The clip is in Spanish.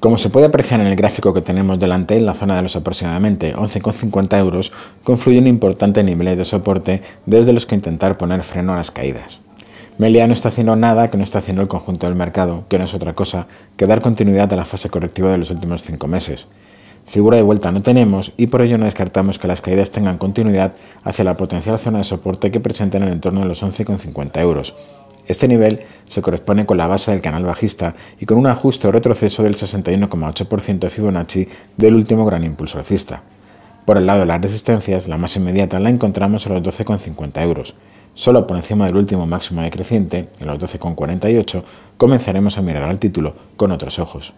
Como se puede apreciar en el gráfico que tenemos delante, en la zona de los aproximadamente 11,50 euros un importante nivel de soporte desde los que intentar poner freno a las caídas. Melia no está haciendo nada que no está haciendo el conjunto del mercado, que no es otra cosa que dar continuidad a la fase correctiva de los últimos 5 meses. Figura de vuelta no tenemos y por ello no descartamos que las caídas tengan continuidad hacia la potencial zona de soporte que presenta en el entorno de los 11,50 euros. Este nivel se corresponde con la base del canal bajista y con un ajuste o retroceso del 61,8% de Fibonacci del último gran impulso alcista. Por el lado de las resistencias, la más inmediata la encontramos en los 12,50 euros. Solo por encima del último máximo decreciente, en los 12,48, comenzaremos a mirar al título con otros ojos.